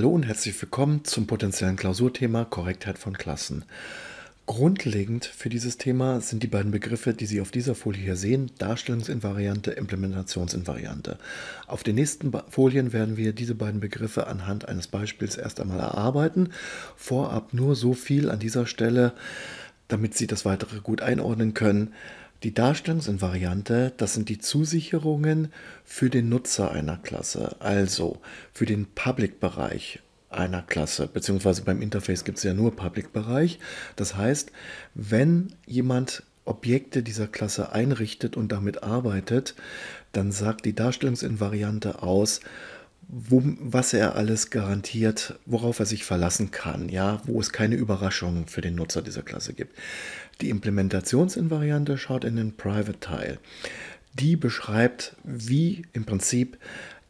Hallo und herzlich willkommen zum potenziellen Klausurthema Korrektheit von Klassen. Grundlegend für dieses Thema sind die beiden Begriffe, die Sie auf dieser Folie hier sehen, Darstellungsinvariante, Implementationsinvariante. Auf den nächsten Folien werden wir diese beiden Begriffe anhand eines Beispiels erst einmal erarbeiten. Vorab nur so viel an dieser Stelle, damit Sie das weitere gut einordnen können. Die Darstellungsinvariante, das sind die Zusicherungen für den Nutzer einer Klasse, also für den Public-Bereich einer Klasse, beziehungsweise beim Interface gibt es ja nur Public-Bereich. Das heißt, wenn jemand Objekte dieser Klasse einrichtet und damit arbeitet, dann sagt die Darstellungsinvariante aus, wo, was er alles garantiert, worauf er sich verlassen kann, ja, wo es keine Überraschungen für den Nutzer dieser Klasse gibt. Die Implementationsinvariante schaut in den Private-Teil. Die beschreibt, wie im Prinzip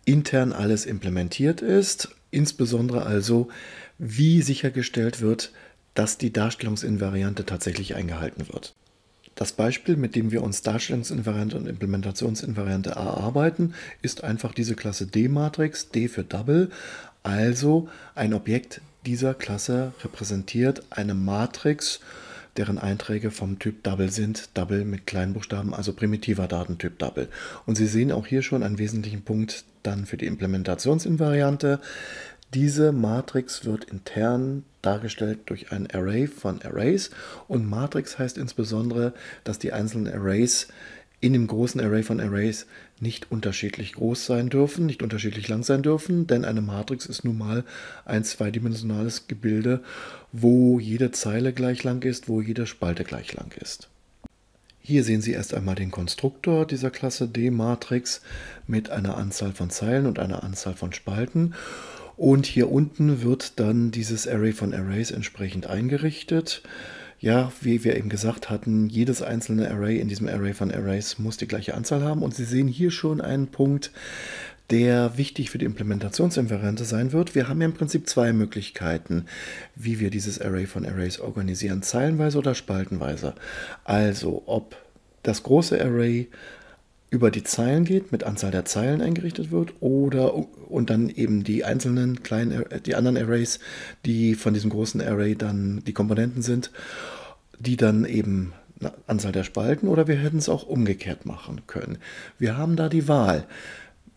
intern alles implementiert ist, insbesondere also, wie sichergestellt wird, dass die Darstellungsinvariante tatsächlich eingehalten wird. Das Beispiel, mit dem wir uns Darstellungsinvariante und Implementationsinvariante erarbeiten, ist einfach diese Klasse D-Matrix, D für Double, also ein Objekt dieser Klasse repräsentiert eine Matrix, deren Einträge vom Typ Double sind, Double mit Kleinbuchstaben, also primitiver Datentyp Double. Und Sie sehen auch hier schon einen wesentlichen Punkt dann für die Implementationsinvariante. Diese Matrix wird intern dargestellt durch ein Array von Arrays und Matrix heißt insbesondere, dass die einzelnen Arrays in dem großen Array von Arrays nicht unterschiedlich groß sein dürfen, nicht unterschiedlich lang sein dürfen, denn eine Matrix ist nun mal ein zweidimensionales Gebilde, wo jede Zeile gleich lang ist, wo jede Spalte gleich lang ist. Hier sehen Sie erst einmal den Konstruktor dieser Klasse D-Matrix mit einer Anzahl von Zeilen und einer Anzahl von Spalten. Und hier unten wird dann dieses Array von Arrays entsprechend eingerichtet ja, wie wir eben gesagt hatten, jedes einzelne Array in diesem Array von Arrays muss die gleiche Anzahl haben. Und Sie sehen hier schon einen Punkt, der wichtig für die Implementationsinvariante sein wird. Wir haben ja im Prinzip zwei Möglichkeiten, wie wir dieses Array von Arrays organisieren, zeilenweise oder spaltenweise. Also ob das große Array über die Zeilen geht, mit Anzahl der Zeilen eingerichtet wird, oder und dann eben die einzelnen kleinen, äh, die anderen Arrays, die von diesem großen Array dann die Komponenten sind, die dann eben Anzahl der Spalten, oder wir hätten es auch umgekehrt machen können. Wir haben da die Wahl.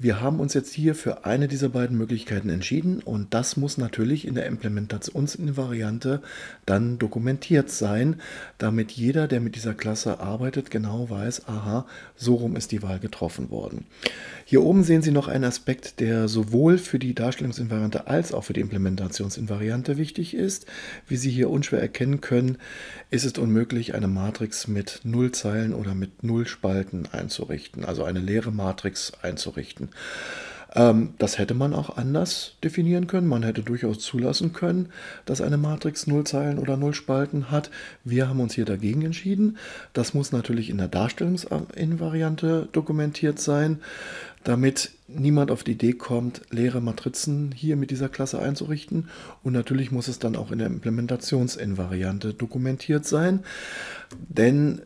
Wir haben uns jetzt hier für eine dieser beiden Möglichkeiten entschieden und das muss natürlich in der Implementationsinvariante dann dokumentiert sein, damit jeder, der mit dieser Klasse arbeitet, genau weiß, aha, so rum ist die Wahl getroffen worden. Hier oben sehen Sie noch einen Aspekt, der sowohl für die Darstellungsinvariante als auch für die Implementationsinvariante wichtig ist. Wie Sie hier unschwer erkennen können, ist es unmöglich, eine Matrix mit null Zeilen oder mit null Spalten einzurichten, also eine leere Matrix einzurichten. Ähm, das hätte man auch anders definieren können. Man hätte durchaus zulassen können, dass eine Matrix null Zeilen oder null Spalten hat. Wir haben uns hier dagegen entschieden. Das muss natürlich in der Darstellungsinvariante dokumentiert sein, damit niemand auf die Idee kommt, leere Matrizen hier mit dieser Klasse einzurichten. Und natürlich muss es dann auch in der Implementationsinvariante dokumentiert sein. Denn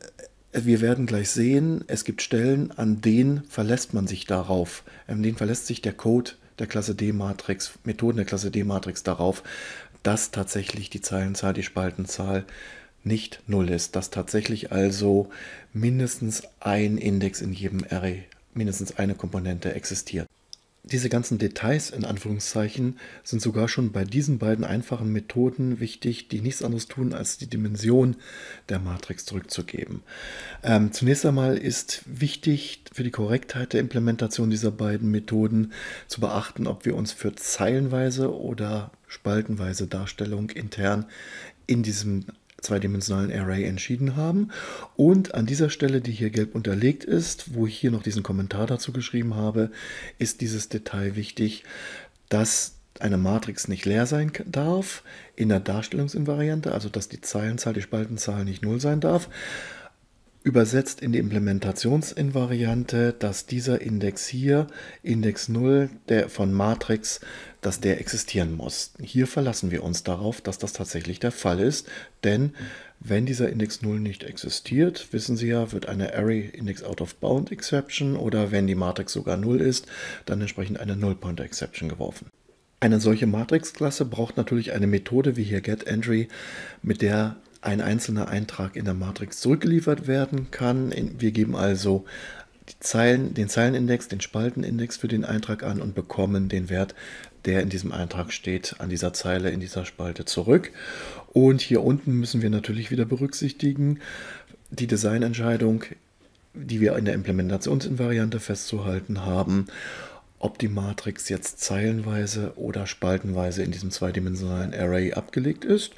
wir werden gleich sehen, es gibt Stellen, an denen verlässt man sich darauf. An denen verlässt sich der Code der Klasse D-Matrix, Methoden der Klasse D-Matrix darauf, dass tatsächlich die Zeilenzahl, die Spaltenzahl nicht null ist. Dass tatsächlich also mindestens ein Index in jedem Array, mindestens eine Komponente existiert. Diese ganzen Details in Anführungszeichen sind sogar schon bei diesen beiden einfachen Methoden wichtig, die nichts anderes tun, als die Dimension der Matrix zurückzugeben. Ähm, zunächst einmal ist wichtig für die Korrektheit der Implementation dieser beiden Methoden zu beachten, ob wir uns für zeilenweise oder spaltenweise Darstellung intern in diesem zweidimensionalen Array entschieden haben. Und an dieser Stelle, die hier gelb unterlegt ist, wo ich hier noch diesen Kommentar dazu geschrieben habe, ist dieses Detail wichtig, dass eine Matrix nicht leer sein darf in der Darstellungsinvariante, also dass die Zeilenzahl, die Spaltenzahl nicht null sein darf. Übersetzt in die Implementationsinvariante, dass dieser Index hier, Index 0 der von Matrix, dass der existieren muss. Hier verlassen wir uns darauf, dass das tatsächlich der Fall ist, denn wenn dieser Index 0 nicht existiert, wissen Sie ja, wird eine Array Index Out of Bound Exception oder wenn die Matrix sogar 0 ist, dann entsprechend eine Null Pointer Exception geworfen. Eine solche Matrix-Klasse braucht natürlich eine Methode wie hier getEntry, mit der ein einzelner Eintrag in der Matrix zurückgeliefert werden kann. Wir geben also Zeilen, den Zeilenindex, den Spaltenindex für den Eintrag an und bekommen den Wert, der in diesem Eintrag steht, an dieser Zeile, in dieser Spalte zurück. Und hier unten müssen wir natürlich wieder berücksichtigen, die Designentscheidung, die wir in der Implementationsinvariante festzuhalten haben ob die Matrix jetzt zeilenweise oder spaltenweise in diesem zweidimensionalen Array abgelegt ist.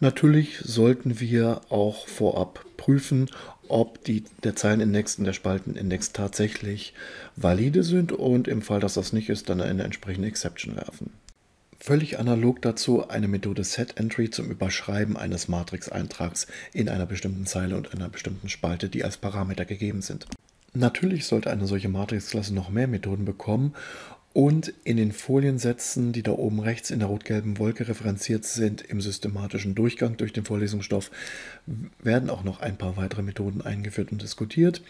Natürlich sollten wir auch vorab prüfen, ob die, der Zeilenindex und der Spaltenindex tatsächlich valide sind und im Fall, dass das nicht ist, dann eine entsprechende Exception werfen. Völlig analog dazu eine Methode setEntry zum Überschreiben eines Matrix-Eintrags in einer bestimmten Zeile und einer bestimmten Spalte, die als Parameter gegeben sind. Natürlich sollte eine solche Matrixklasse noch mehr Methoden bekommen und in den Foliensätzen, die da oben rechts in der rot-gelben Wolke referenziert sind, im systematischen Durchgang durch den Vorlesungsstoff, werden auch noch ein paar weitere Methoden eingeführt und diskutiert.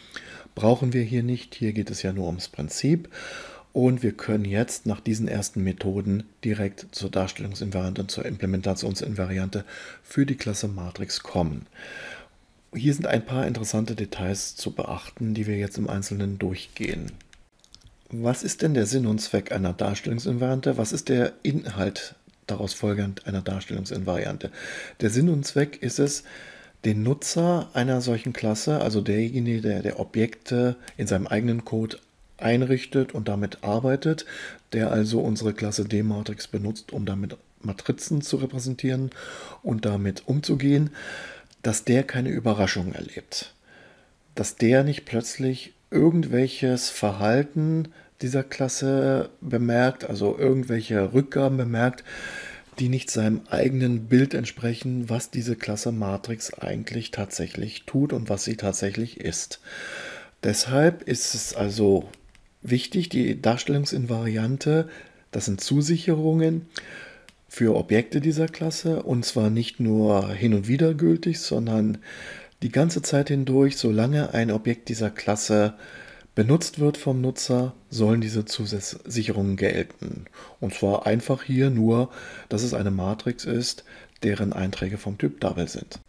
Brauchen wir hier nicht, hier geht es ja nur ums Prinzip. Und wir können jetzt nach diesen ersten Methoden direkt zur Darstellungsinvariante und zur Implementationsinvariante für die Klasse Matrix kommen. Hier sind ein paar interessante Details zu beachten, die wir jetzt im Einzelnen durchgehen. Was ist denn der Sinn und Zweck einer Darstellungsinvariante? Was ist der Inhalt daraus folgend einer Darstellungsinvariante? Der Sinn und Zweck ist es, den Nutzer einer solchen Klasse, also derjenige, der, der Objekte in seinem eigenen Code einrichtet und damit arbeitet, der also unsere Klasse D-Matrix benutzt, um damit Matrizen zu repräsentieren und damit umzugehen, dass der keine Überraschung erlebt. Dass der nicht plötzlich irgendwelches Verhalten dieser Klasse bemerkt, also irgendwelche Rückgaben bemerkt, die nicht seinem eigenen Bild entsprechen, was diese Klasse Matrix eigentlich tatsächlich tut und was sie tatsächlich ist. Deshalb ist es also wichtig, die Darstellungsinvariante, das sind Zusicherungen, für Objekte dieser Klasse und zwar nicht nur hin und wieder gültig, sondern die ganze Zeit hindurch, solange ein Objekt dieser Klasse benutzt wird vom Nutzer, sollen diese Zusatzsicherungen gelten. Und zwar einfach hier nur, dass es eine Matrix ist, deren Einträge vom Typ Double sind.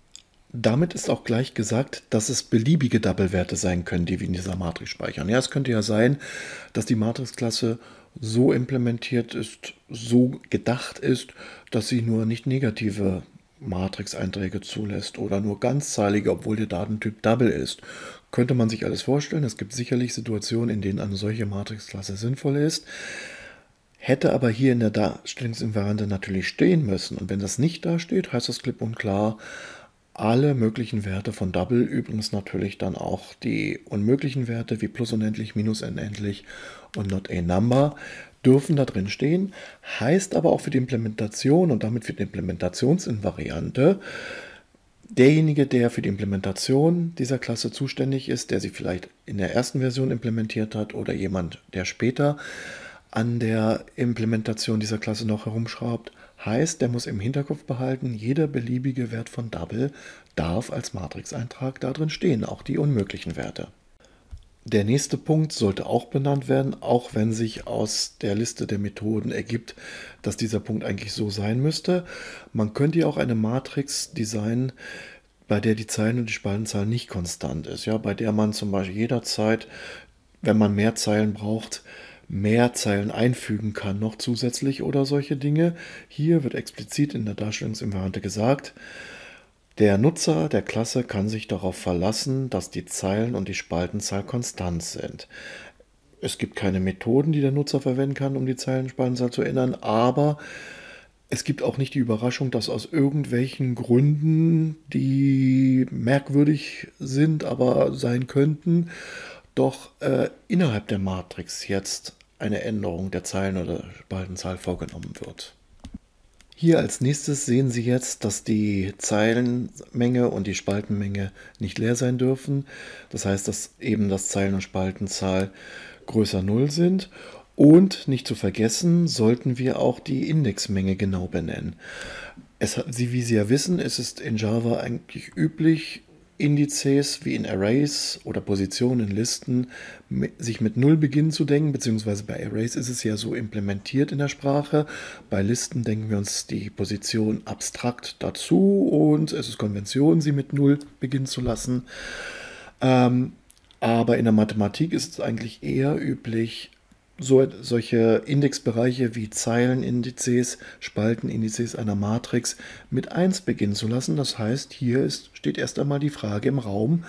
Damit ist auch gleich gesagt, dass es beliebige Double-Werte sein können, die wir in dieser Matrix speichern. Ja, es könnte ja sein, dass die Matrix-Klasse so implementiert ist, so gedacht ist, dass sie nur nicht negative Matrix-Einträge zulässt oder nur ganzzahlige, obwohl der Datentyp Double ist. Könnte man sich alles vorstellen. Es gibt sicherlich Situationen, in denen eine solche Matrix-Klasse sinnvoll ist. Hätte aber hier in der Darstellungsinvariante natürlich stehen müssen. Und wenn das nicht da steht, heißt das klipp und klar, alle möglichen Werte von Double, übrigens natürlich dann auch die unmöglichen Werte wie plus unendlich, minus unendlich und not a number, dürfen da drin stehen, heißt aber auch für die Implementation und damit für die Implementationsinvariante, derjenige, der für die Implementation dieser Klasse zuständig ist, der sie vielleicht in der ersten Version implementiert hat oder jemand, der später an der Implementation dieser Klasse noch herumschraubt, Heißt, der muss im Hinterkopf behalten, jeder beliebige Wert von Double darf als Matrix-Eintrag da drin stehen, auch die unmöglichen Werte. Der nächste Punkt sollte auch benannt werden, auch wenn sich aus der Liste der Methoden ergibt, dass dieser Punkt eigentlich so sein müsste. Man könnte ja auch eine Matrix designen, bei der die Zeilen- und die Spaltenzahl nicht konstant ist, ja, bei der man zum Beispiel jederzeit, wenn man mehr Zeilen braucht, mehr Zeilen einfügen kann, noch zusätzlich oder solche Dinge. Hier wird explizit in der Darstellungsinvariante gesagt, der Nutzer der Klasse kann sich darauf verlassen, dass die Zeilen und die Spaltenzahl konstant sind. Es gibt keine Methoden, die der Nutzer verwenden kann, um die Zeilen und Spaltenzahl zu ändern, aber es gibt auch nicht die Überraschung, dass aus irgendwelchen Gründen, die merkwürdig sind, aber sein könnten, doch äh, innerhalb der Matrix jetzt eine Änderung der Zeilen oder Spaltenzahl vorgenommen wird. Hier als nächstes sehen Sie jetzt, dass die Zeilenmenge und die Spaltenmenge nicht leer sein dürfen. Das heißt, dass eben das Zeilen- und Spaltenzahl größer 0 sind. Und nicht zu vergessen, sollten wir auch die Indexmenge genau benennen. Es, wie Sie ja wissen, ist es in Java eigentlich üblich, Indizes wie in Arrays oder Positionen in Listen sich mit Null beginnen zu denken, beziehungsweise bei Arrays ist es ja so implementiert in der Sprache. Bei Listen denken wir uns die Position abstrakt dazu und es ist Konvention, sie mit Null beginnen zu lassen. Ähm, aber in der Mathematik ist es eigentlich eher üblich, so, solche Indexbereiche wie Zeilenindizes, Spaltenindizes einer Matrix mit 1 beginnen zu lassen. Das heißt, hier ist, steht erst einmal die Frage im Raum,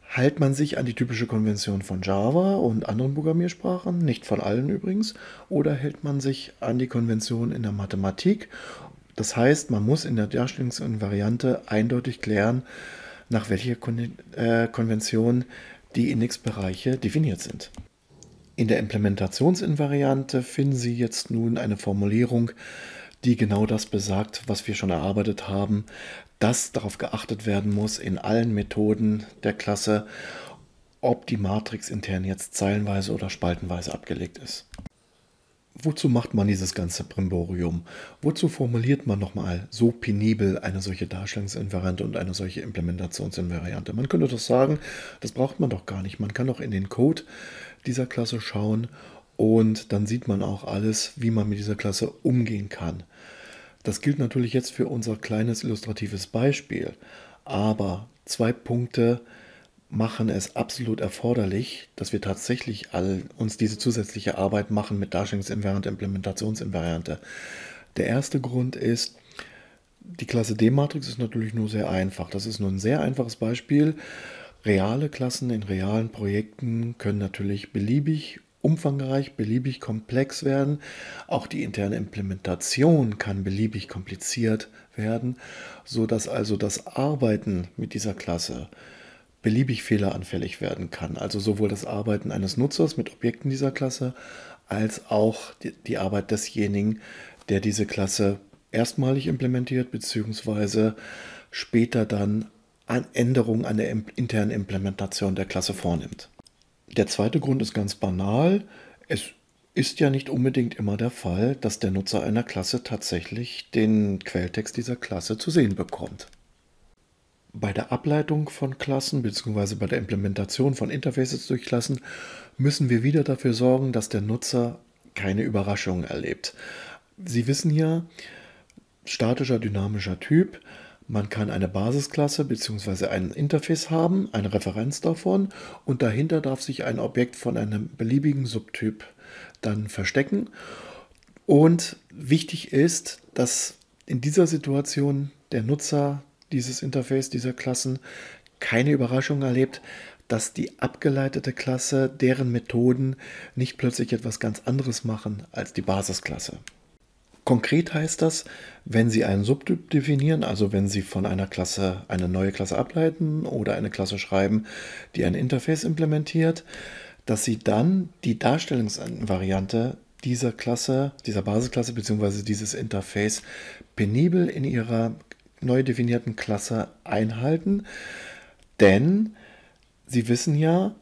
hält man sich an die typische Konvention von Java und anderen Programmiersprachen, nicht von allen übrigens, oder hält man sich an die Konvention in der Mathematik? Das heißt, man muss in der Darstellungsinvariante eindeutig klären, nach welcher Kon äh, Konvention die Indexbereiche definiert sind. In der Implementationsinvariante finden Sie jetzt nun eine Formulierung, die genau das besagt, was wir schon erarbeitet haben, dass darauf geachtet werden muss in allen Methoden der Klasse, ob die Matrix intern jetzt zeilenweise oder spaltenweise abgelegt ist. Wozu macht man dieses ganze Primborium? Wozu formuliert man nochmal so penibel eine solche Darstellungsinvariante und eine solche Implementationsinvariante? Man könnte doch sagen, das braucht man doch gar nicht. Man kann doch in den Code dieser Klasse schauen und dann sieht man auch alles, wie man mit dieser Klasse umgehen kann. Das gilt natürlich jetzt für unser kleines illustratives Beispiel, aber zwei Punkte machen es absolut erforderlich, dass wir tatsächlich all, uns diese zusätzliche Arbeit machen mit Darstellungsinvariante, Implementationsinvariante. Der erste Grund ist, die Klasse D-Matrix ist natürlich nur sehr einfach. Das ist nur ein sehr einfaches Beispiel. Reale Klassen in realen Projekten können natürlich beliebig umfangreich, beliebig komplex werden. Auch die interne Implementation kann beliebig kompliziert werden, sodass also das Arbeiten mit dieser Klasse beliebig fehleranfällig werden kann. Also sowohl das Arbeiten eines Nutzers mit Objekten dieser Klasse als auch die, die Arbeit desjenigen, der diese Klasse erstmalig implementiert bzw. später dann an Änderungen an der internen Implementation der Klasse vornimmt. Der zweite Grund ist ganz banal. Es ist ja nicht unbedingt immer der Fall, dass der Nutzer einer Klasse tatsächlich den Quelltext dieser Klasse zu sehen bekommt. Bei der Ableitung von Klassen bzw. bei der Implementation von Interfaces durch Klassen müssen wir wieder dafür sorgen, dass der Nutzer keine Überraschungen erlebt. Sie wissen ja, statischer, dynamischer Typ, man kann eine Basisklasse bzw. ein Interface haben, eine Referenz davon und dahinter darf sich ein Objekt von einem beliebigen Subtyp dann verstecken. Und wichtig ist, dass in dieser Situation der Nutzer dieses Interface, dieser Klassen keine Überraschung erlebt, dass die abgeleitete Klasse, deren Methoden nicht plötzlich etwas ganz anderes machen als die Basisklasse. Konkret heißt das, wenn Sie einen Subtyp definieren, also wenn Sie von einer Klasse eine neue Klasse ableiten oder eine Klasse schreiben, die ein Interface implementiert, dass Sie dann die Darstellungsvariante dieser Klasse, dieser Basisklasse bzw. dieses Interface penibel in Ihrer neu definierten Klasse einhalten, denn Sie wissen ja,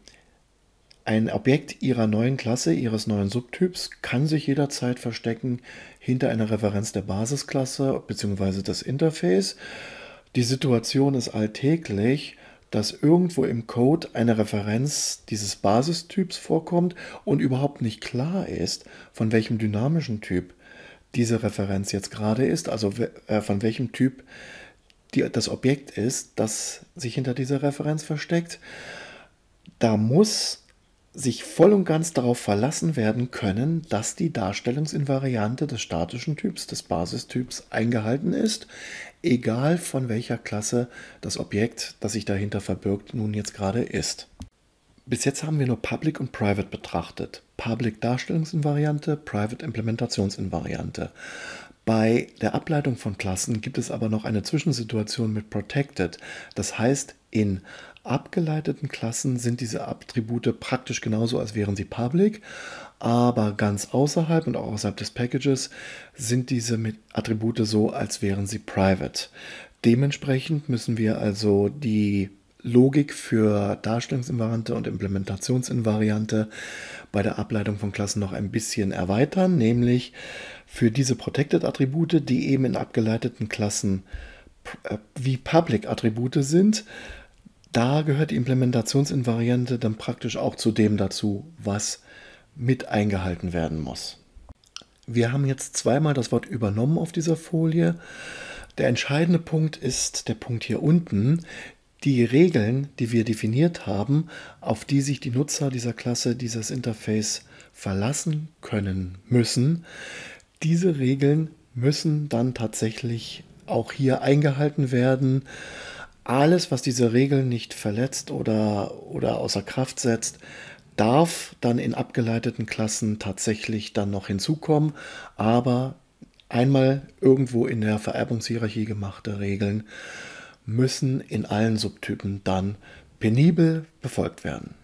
ein Objekt Ihrer neuen Klasse, Ihres neuen Subtyps kann sich jederzeit verstecken hinter einer Referenz der Basisklasse bzw. das Interface. Die Situation ist alltäglich, dass irgendwo im Code eine Referenz dieses Basistyps vorkommt und überhaupt nicht klar ist, von welchem dynamischen Typ diese Referenz jetzt gerade ist, also äh, von welchem Typ die, das Objekt ist, das sich hinter dieser Referenz versteckt. Da muss sich voll und ganz darauf verlassen werden können, dass die Darstellungsinvariante des statischen Typs, des Basistyps eingehalten ist, egal von welcher Klasse das Objekt, das sich dahinter verbirgt, nun jetzt gerade ist. Bis jetzt haben wir nur Public und Private betrachtet. Public Darstellungsinvariante, Private Implementationsinvariante. Bei der Ableitung von Klassen gibt es aber noch eine Zwischensituation mit Protected. Das heißt, in abgeleiteten Klassen sind diese Attribute praktisch genauso, als wären sie public, aber ganz außerhalb und auch außerhalb des Packages sind diese Attribute so, als wären sie private. Dementsprechend müssen wir also die Logik für Darstellungsinvariante und Implementationsinvariante bei der Ableitung von Klassen noch ein bisschen erweitern, nämlich für diese Protected-Attribute, die eben in abgeleiteten Klassen äh, wie Public-Attribute sind, da gehört die Implementationsinvariante dann praktisch auch zu dem dazu, was mit eingehalten werden muss. Wir haben jetzt zweimal das Wort übernommen auf dieser Folie. Der entscheidende Punkt ist der Punkt hier unten. Die Regeln, die wir definiert haben, auf die sich die Nutzer dieser Klasse, dieses Interface verlassen können müssen, diese Regeln müssen dann tatsächlich auch hier eingehalten werden alles, was diese Regeln nicht verletzt oder, oder außer Kraft setzt, darf dann in abgeleiteten Klassen tatsächlich dann noch hinzukommen, aber einmal irgendwo in der Vererbungshierarchie gemachte Regeln müssen in allen Subtypen dann penibel befolgt werden.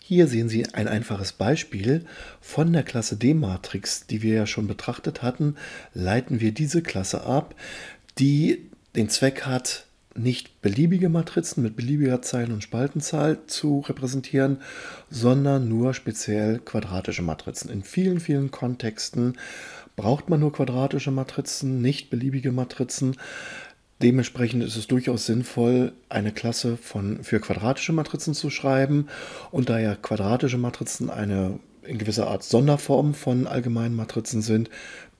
Hier sehen Sie ein einfaches Beispiel. Von der Klasse D-Matrix, die wir ja schon betrachtet hatten, leiten wir diese Klasse ab, die den Zweck hat, nicht beliebige Matrizen mit beliebiger Zeilen- und Spaltenzahl zu repräsentieren, sondern nur speziell quadratische Matrizen. In vielen, vielen Kontexten braucht man nur quadratische Matrizen, nicht beliebige Matrizen. Dementsprechend ist es durchaus sinnvoll, eine Klasse von, für quadratische Matrizen zu schreiben. Und da ja quadratische Matrizen eine in gewisser Art Sonderform von allgemeinen Matrizen sind,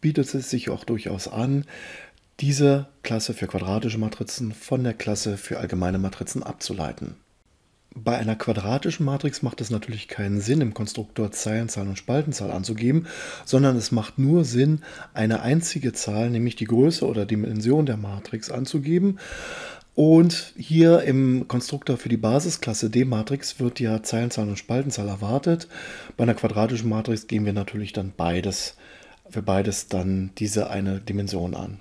bietet es sich auch durchaus an, diese Klasse für quadratische Matrizen von der Klasse für allgemeine Matrizen abzuleiten. Bei einer quadratischen Matrix macht es natürlich keinen Sinn, im Konstruktor Zeilenzahl und Spaltenzahl anzugeben, sondern es macht nur Sinn, eine einzige Zahl, nämlich die Größe oder Dimension der Matrix anzugeben. Und hier im Konstruktor für die Basisklasse D-Matrix wird ja Zeilenzahl und Spaltenzahl erwartet. Bei einer quadratischen Matrix geben wir natürlich dann beides, für beides dann diese eine Dimension an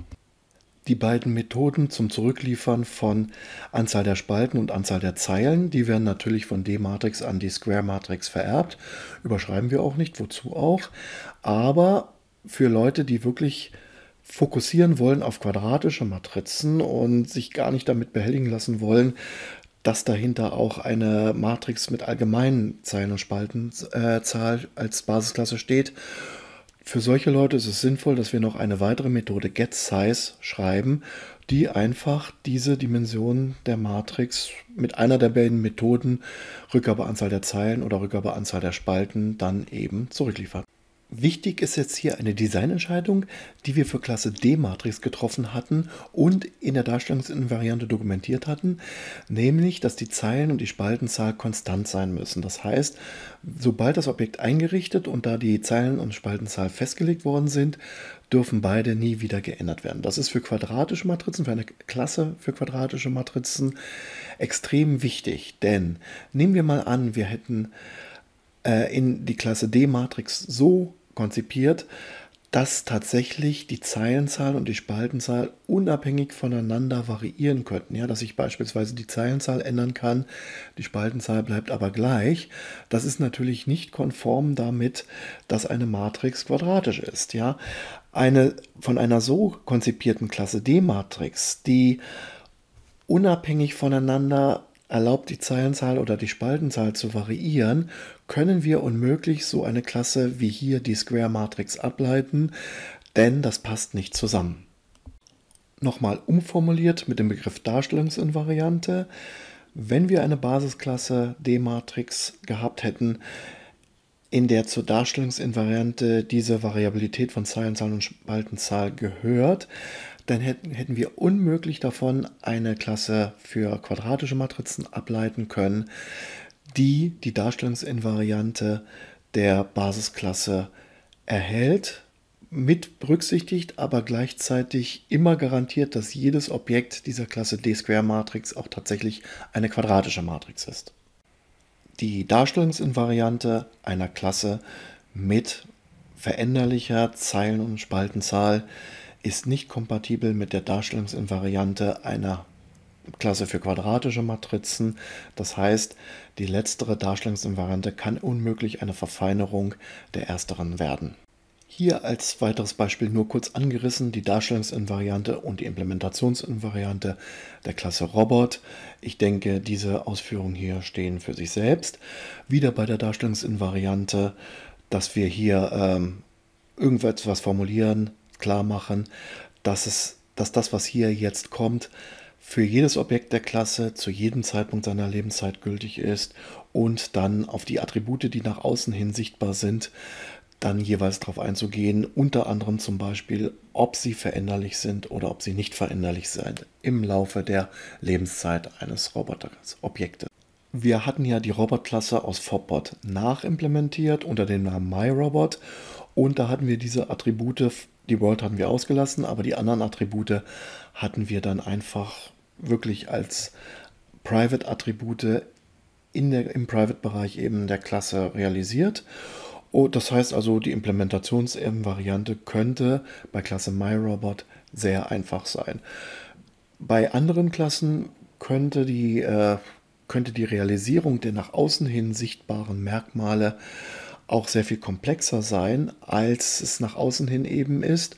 die beiden Methoden zum Zurückliefern von Anzahl der Spalten und Anzahl der Zeilen. Die werden natürlich von D-Matrix an die Square-Matrix vererbt. Überschreiben wir auch nicht, wozu auch. Aber für Leute, die wirklich fokussieren wollen auf quadratische Matrizen und sich gar nicht damit behelligen lassen wollen, dass dahinter auch eine Matrix mit allgemeinen Zeilen- und Spaltenzahl äh, als Basisklasse steht für solche Leute ist es sinnvoll, dass wir noch eine weitere Methode getSize schreiben, die einfach diese Dimension der Matrix mit einer der beiden Methoden Rückgabeanzahl der Zeilen oder Rückgabeanzahl der Spalten dann eben zurückliefert. Wichtig ist jetzt hier eine Designentscheidung, die wir für Klasse D-Matrix getroffen hatten und in der Darstellungsinvariante dokumentiert hatten, nämlich, dass die Zeilen und die Spaltenzahl konstant sein müssen. Das heißt, sobald das Objekt eingerichtet und da die Zeilen und Spaltenzahl festgelegt worden sind, dürfen beide nie wieder geändert werden. Das ist für quadratische Matrizen, für eine Klasse für quadratische Matrizen extrem wichtig, denn nehmen wir mal an, wir hätten äh, in die Klasse D-Matrix so konzipiert, dass tatsächlich die Zeilenzahl und die Spaltenzahl unabhängig voneinander variieren könnten. Ja, dass ich beispielsweise die Zeilenzahl ändern kann, die Spaltenzahl bleibt aber gleich. Das ist natürlich nicht konform damit, dass eine Matrix quadratisch ist. Ja, eine von einer so konzipierten Klasse D-Matrix, die unabhängig voneinander erlaubt, die Zeilenzahl oder die Spaltenzahl zu variieren, können wir unmöglich so eine Klasse wie hier die Square Matrix ableiten, denn das passt nicht zusammen. Nochmal umformuliert mit dem Begriff Darstellungsinvariante. Wenn wir eine Basisklasse D-Matrix gehabt hätten, in der zur Darstellungsinvariante diese Variabilität von Zeilenzahl und Spaltenzahl gehört, dann hätten, hätten wir unmöglich davon eine Klasse für quadratische Matrizen ableiten können, die die Darstellungsinvariante der Basisklasse erhält, mit berücksichtigt, aber gleichzeitig immer garantiert, dass jedes Objekt dieser Klasse D-Square-Matrix auch tatsächlich eine quadratische Matrix ist. Die Darstellungsinvariante einer Klasse mit veränderlicher Zeilen- und Spaltenzahl ist nicht kompatibel mit der Darstellungsinvariante einer Klasse für quadratische Matrizen. Das heißt, die letztere Darstellungsinvariante kann unmöglich eine Verfeinerung der ersteren werden. Hier als weiteres Beispiel nur kurz angerissen die Darstellungsinvariante und die Implementationsinvariante der Klasse Robot. Ich denke, diese Ausführungen hier stehen für sich selbst. Wieder bei der Darstellungsinvariante, dass wir hier ähm, irgendetwas formulieren, klar machen, dass, es, dass das, was hier jetzt kommt, für jedes Objekt der Klasse zu jedem Zeitpunkt seiner Lebenszeit gültig ist und dann auf die Attribute, die nach außen hin sichtbar sind, dann jeweils darauf einzugehen, unter anderem zum Beispiel, ob sie veränderlich sind oder ob sie nicht veränderlich sind im Laufe der Lebenszeit eines Roboterobjektes. Wir hatten ja die Robot-Klasse aus Fobbot nachimplementiert unter dem Namen MyRobot und da hatten wir diese Attribute die World hatten wir ausgelassen, aber die anderen Attribute hatten wir dann einfach wirklich als Private-Attribute im Private-Bereich eben der Klasse realisiert. Und oh, das heißt also, die Implementations-Variante könnte bei Klasse MyRobot sehr einfach sein. Bei anderen Klassen könnte die, äh, könnte die Realisierung der nach außen hin sichtbaren Merkmale auch sehr viel komplexer sein, als es nach außen hin eben ist.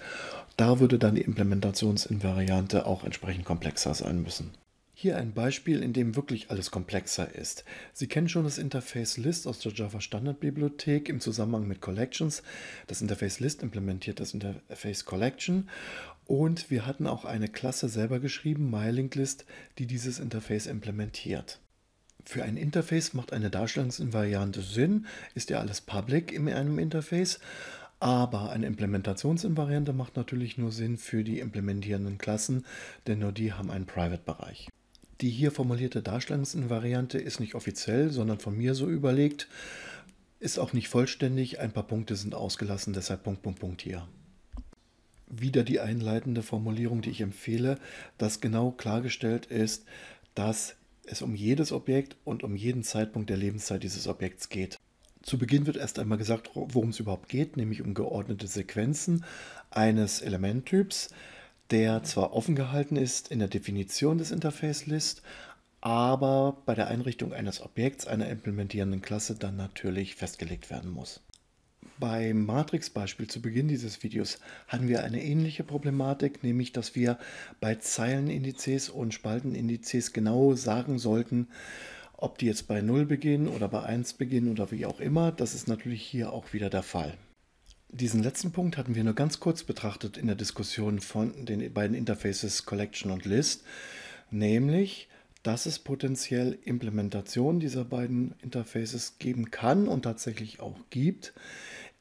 Da würde dann die Implementationsinvariante auch entsprechend komplexer sein müssen. Hier ein Beispiel, in dem wirklich alles komplexer ist. Sie kennen schon das Interface List aus der Java Standard Bibliothek im Zusammenhang mit Collections. Das Interface List implementiert das Interface Collection und wir hatten auch eine Klasse selber geschrieben, MyLinkList, die dieses Interface implementiert. Für ein Interface macht eine Darstellungsinvariante Sinn, ist ja alles public in einem Interface, aber eine Implementationsinvariante macht natürlich nur Sinn für die implementierenden Klassen, denn nur die haben einen Private-Bereich. Die hier formulierte Darstellungsinvariante ist nicht offiziell, sondern von mir so überlegt, ist auch nicht vollständig, ein paar Punkte sind ausgelassen, deshalb Punkt, Punkt, Punkt hier wieder die einleitende Formulierung, die ich empfehle, dass genau klargestellt ist, dass es um jedes Objekt und um jeden Zeitpunkt der Lebenszeit dieses Objekts geht. Zu Beginn wird erst einmal gesagt, worum es überhaupt geht, nämlich um geordnete Sequenzen eines Elementtyps, der zwar offen gehalten ist in der Definition des Interface List, aber bei der Einrichtung eines Objekts einer implementierenden Klasse dann natürlich festgelegt werden muss. Beim Matrix-Beispiel zu Beginn dieses Videos hatten wir eine ähnliche Problematik, nämlich dass wir bei Zeilenindizes und Spaltenindizes genau sagen sollten, ob die jetzt bei 0 beginnen oder bei 1 beginnen oder wie auch immer. Das ist natürlich hier auch wieder der Fall. Diesen letzten Punkt hatten wir nur ganz kurz betrachtet in der Diskussion von den beiden Interfaces Collection und List, nämlich dass es potenziell Implementationen dieser beiden Interfaces geben kann und tatsächlich auch gibt,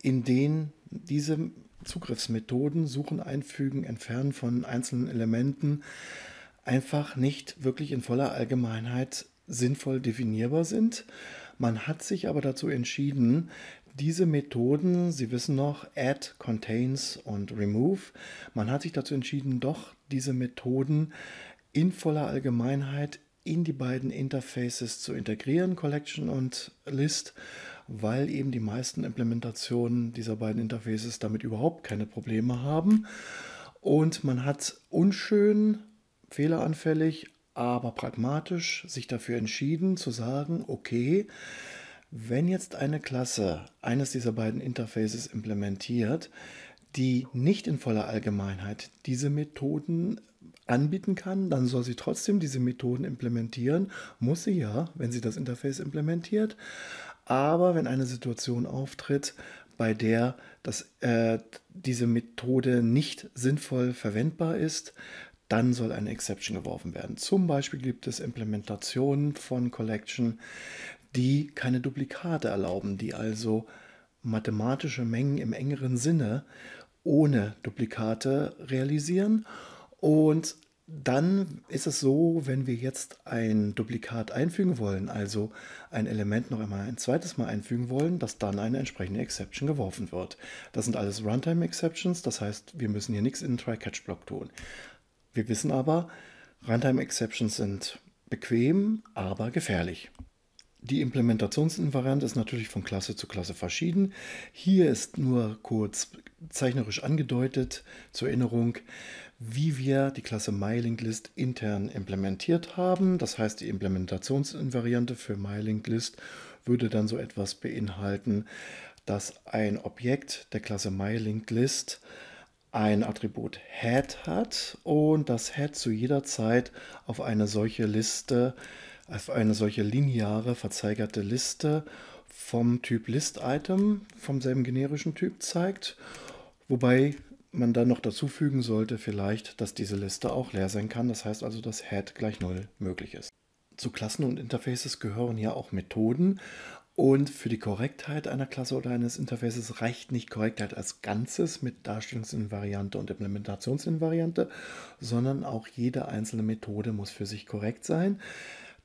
in denen diese Zugriffsmethoden, Suchen, Einfügen, Entfernen von einzelnen Elementen einfach nicht wirklich in voller Allgemeinheit sinnvoll definierbar sind. Man hat sich aber dazu entschieden, diese Methoden, Sie wissen noch, add, contains und remove, man hat sich dazu entschieden, doch diese Methoden in voller Allgemeinheit in die beiden Interfaces zu integrieren, Collection und List, weil eben die meisten Implementationen dieser beiden Interfaces damit überhaupt keine Probleme haben. Und man hat unschön, fehleranfällig, aber pragmatisch sich dafür entschieden zu sagen, okay, wenn jetzt eine Klasse eines dieser beiden Interfaces implementiert, die nicht in voller Allgemeinheit diese Methoden anbieten kann, dann soll sie trotzdem diese Methoden implementieren, muss sie ja, wenn sie das Interface implementiert, aber wenn eine Situation auftritt, bei der das, äh, diese Methode nicht sinnvoll verwendbar ist, dann soll eine Exception geworfen werden. Zum Beispiel gibt es Implementationen von Collection, die keine Duplikate erlauben, die also mathematische Mengen im engeren Sinne ohne Duplikate realisieren und dann ist es so, wenn wir jetzt ein Duplikat einfügen wollen, also ein Element noch einmal ein zweites Mal einfügen wollen, dass dann eine entsprechende Exception geworfen wird. Das sind alles Runtime Exceptions, das heißt, wir müssen hier nichts in den Try-Catch-Block tun. Wir wissen aber, Runtime Exceptions sind bequem, aber gefährlich. Die Implementationsinvariante ist natürlich von Klasse zu Klasse verschieden. Hier ist nur kurz zeichnerisch angedeutet zur Erinnerung, wie wir die Klasse MyLinkList intern implementiert haben. Das heißt, die Implementationsinvariante für MyLinkList würde dann so etwas beinhalten, dass ein Objekt der Klasse MyLinkList ein Attribut Head hat und das Head zu jeder Zeit auf eine solche Liste, auf eine solche lineare verzeigerte Liste vom Typ List-Item, vom selben generischen Typ zeigt, wobei man dann noch dazu fügen sollte vielleicht, dass diese Liste auch leer sein kann, das heißt also, dass Head gleich 0 möglich ist. Zu Klassen und Interfaces gehören ja auch Methoden und für die Korrektheit einer Klasse oder eines Interfaces reicht nicht Korrektheit als Ganzes mit Darstellungsinvariante und Implementationsinvariante, sondern auch jede einzelne Methode muss für sich korrekt sein.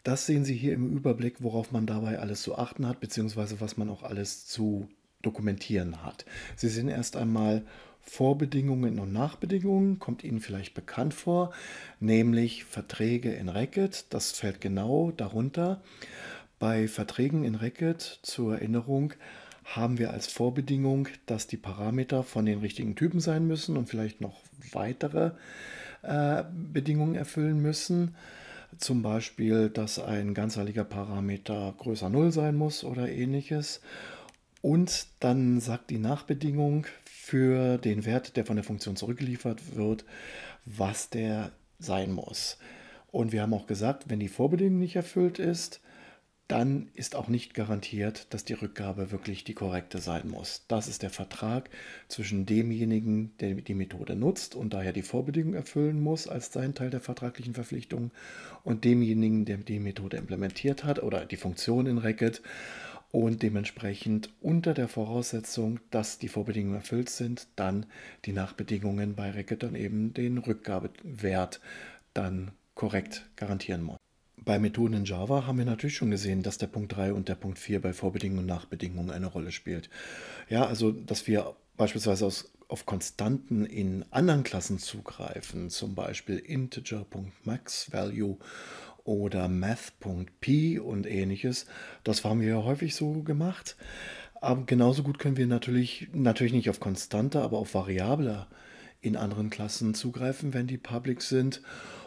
Das sehen Sie hier im Überblick, worauf man dabei alles zu achten hat, beziehungsweise was man auch alles zu dokumentieren hat. Sie sehen erst einmal Vorbedingungen und Nachbedingungen, kommt Ihnen vielleicht bekannt vor, nämlich Verträge in Racket, das fällt genau darunter. Bei Verträgen in Racket zur Erinnerung haben wir als Vorbedingung, dass die Parameter von den richtigen Typen sein müssen und vielleicht noch weitere äh, Bedingungen erfüllen müssen. Zum Beispiel, dass ein ganzheitlicher Parameter größer 0 sein muss oder ähnliches. Und dann sagt die Nachbedingung für den Wert, der von der Funktion zurückgeliefert wird, was der sein muss. Und wir haben auch gesagt, wenn die Vorbedingung nicht erfüllt ist, dann ist auch nicht garantiert, dass die Rückgabe wirklich die korrekte sein muss. Das ist der Vertrag zwischen demjenigen, der die Methode nutzt und daher die Vorbedingung erfüllen muss als sein Teil der vertraglichen Verpflichtung und demjenigen, der die Methode implementiert hat oder die Funktion in Racket und dementsprechend unter der Voraussetzung, dass die Vorbedingungen erfüllt sind, dann die Nachbedingungen bei Racket dann eben den Rückgabewert dann korrekt garantieren muss. Bei Methoden in Java haben wir natürlich schon gesehen, dass der Punkt 3 und der Punkt 4 bei Vorbedingungen und Nachbedingungen eine Rolle spielt. Ja, also dass wir beispielsweise aus, auf Konstanten in anderen Klassen zugreifen, zum Beispiel integer.maxValue oder Math.p und ähnliches. Das haben wir ja häufig so gemacht. Aber genauso gut können wir natürlich, natürlich nicht auf konstante, aber auf Variable in anderen Klassen zugreifen, wenn die public sind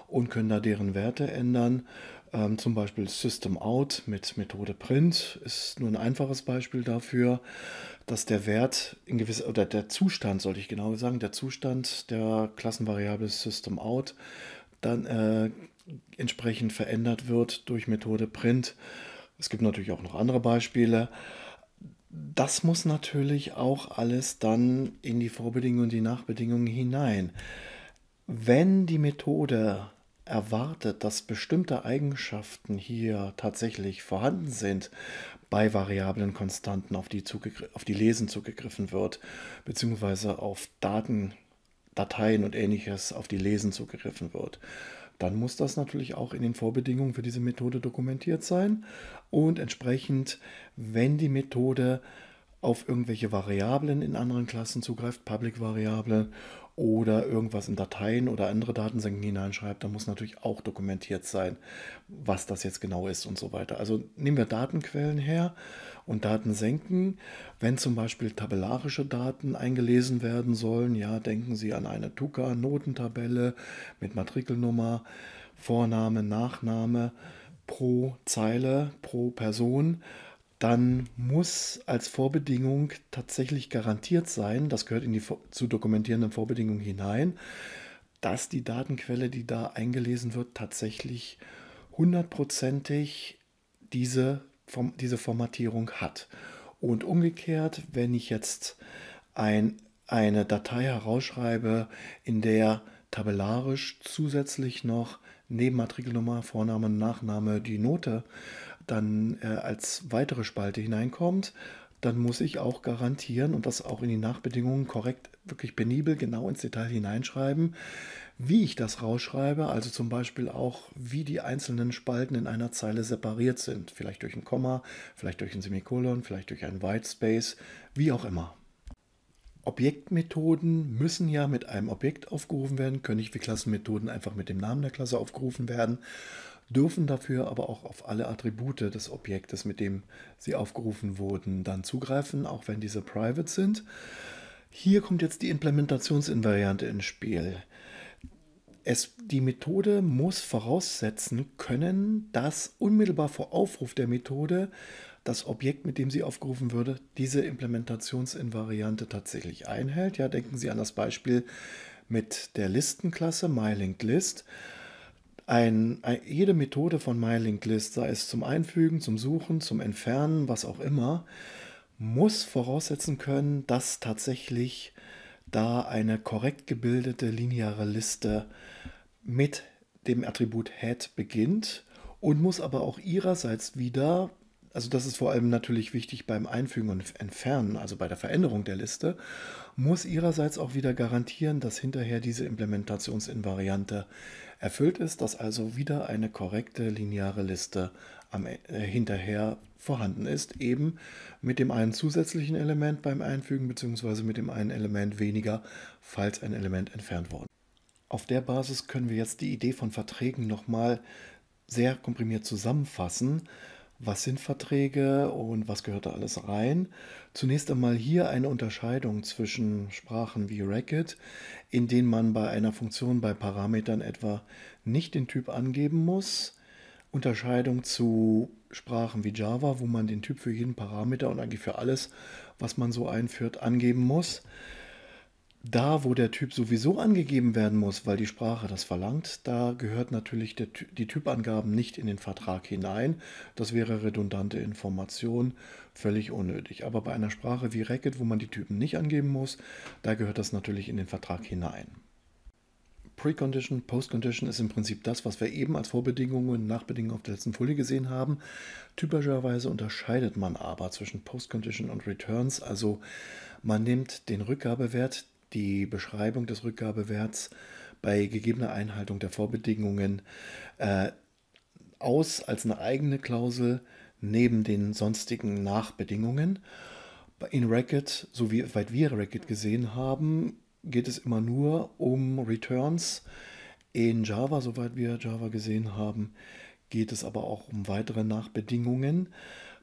und können da deren Werte ändern. Ähm, zum Beispiel SystemOut mit Methode Print ist nur ein einfaches Beispiel dafür, dass der Wert in gewisser, oder der Zustand, sollte ich genau sagen, der Zustand der Klassenvariable SystemOut dann äh, entsprechend verändert wird durch Methode Print. Es gibt natürlich auch noch andere Beispiele. Das muss natürlich auch alles dann in die Vorbedingungen und die Nachbedingungen hinein. Wenn die Methode erwartet, dass bestimmte Eigenschaften hier tatsächlich vorhanden sind, bei variablen Konstanten, auf die, auf die Lesen zugegriffen wird, beziehungsweise auf Daten, Dateien und ähnliches, auf die Lesen zugegriffen wird, dann muss das natürlich auch in den Vorbedingungen für diese Methode dokumentiert sein und entsprechend, wenn die Methode auf irgendwelche Variablen in anderen Klassen zugreift, Public Variablen oder irgendwas in Dateien oder andere Datensenken hineinschreibt, dann muss natürlich auch dokumentiert sein, was das jetzt genau ist und so weiter. Also nehmen wir Datenquellen her und Datensenken. Wenn zum Beispiel tabellarische Daten eingelesen werden sollen, ja, denken Sie an eine tuca notentabelle mit Matrikelnummer, Vorname, Nachname pro Zeile, pro Person dann muss als Vorbedingung tatsächlich garantiert sein, das gehört in die zu dokumentierenden Vorbedingungen hinein, dass die Datenquelle, die da eingelesen wird, tatsächlich hundertprozentig diese, diese Formatierung hat. Und umgekehrt, wenn ich jetzt ein, eine Datei herausschreibe, in der tabellarisch zusätzlich noch neben Artikelnummer, Vorname, Nachname die Note dann äh, als weitere Spalte hineinkommt, dann muss ich auch garantieren und das auch in die Nachbedingungen korrekt, wirklich penibel, genau ins Detail hineinschreiben, wie ich das rausschreibe, also zum Beispiel auch, wie die einzelnen Spalten in einer Zeile separiert sind, vielleicht durch ein Komma, vielleicht durch ein Semikolon, vielleicht durch ein Whitespace, wie auch immer. Objektmethoden müssen ja mit einem Objekt aufgerufen werden, können nicht wie Klassenmethoden einfach mit dem Namen der Klasse aufgerufen werden dürfen dafür aber auch auf alle Attribute des Objektes, mit dem sie aufgerufen wurden, dann zugreifen, auch wenn diese private sind. Hier kommt jetzt die Implementationsinvariante ins Spiel. Es, die Methode muss voraussetzen können, dass unmittelbar vor Aufruf der Methode das Objekt, mit dem sie aufgerufen würde, diese Implementationsinvariante tatsächlich einhält. Ja, denken Sie an das Beispiel mit der Listenklasse MyLinkedList. List ein, ein, jede Methode von MyLink-List, sei es zum Einfügen, zum Suchen, zum Entfernen, was auch immer, muss voraussetzen können, dass tatsächlich da eine korrekt gebildete lineare Liste mit dem Attribut Head beginnt und muss aber auch ihrerseits wieder, also das ist vor allem natürlich wichtig beim Einfügen und Entfernen, also bei der Veränderung der Liste, muss ihrerseits auch wieder garantieren, dass hinterher diese Implementationsinvariante äh, Erfüllt ist, dass also wieder eine korrekte lineare Liste am, e, äh, hinterher vorhanden ist, eben mit dem einen zusätzlichen Element beim Einfügen bzw. mit dem einen Element weniger, falls ein Element entfernt wurde. Auf der Basis können wir jetzt die Idee von Verträgen nochmal sehr komprimiert zusammenfassen was sind Verträge und was gehört da alles rein. Zunächst einmal hier eine Unterscheidung zwischen Sprachen wie Racket, in denen man bei einer Funktion bei Parametern etwa nicht den Typ angeben muss. Unterscheidung zu Sprachen wie Java, wo man den Typ für jeden Parameter und eigentlich für alles, was man so einführt, angeben muss da, wo der Typ sowieso angegeben werden muss, weil die Sprache das verlangt, da gehört natürlich der, die Typangaben nicht in den Vertrag hinein. Das wäre redundante Information, völlig unnötig. Aber bei einer Sprache wie Racket, wo man die Typen nicht angeben muss, da gehört das natürlich in den Vertrag hinein. Precondition, Postcondition ist im Prinzip das, was wir eben als Vorbedingungen und Nachbedingungen auf der letzten Folie gesehen haben. Typischerweise unterscheidet man aber zwischen Postcondition und Returns. Also man nimmt den Rückgabewert, die Beschreibung des Rückgabewerts bei gegebener Einhaltung der Vorbedingungen äh, aus als eine eigene Klausel neben den sonstigen Nachbedingungen. In Racket, so wie weit wir Racket gesehen haben, geht es immer nur um Returns. In Java, soweit wir Java gesehen haben, geht es aber auch um weitere Nachbedingungen.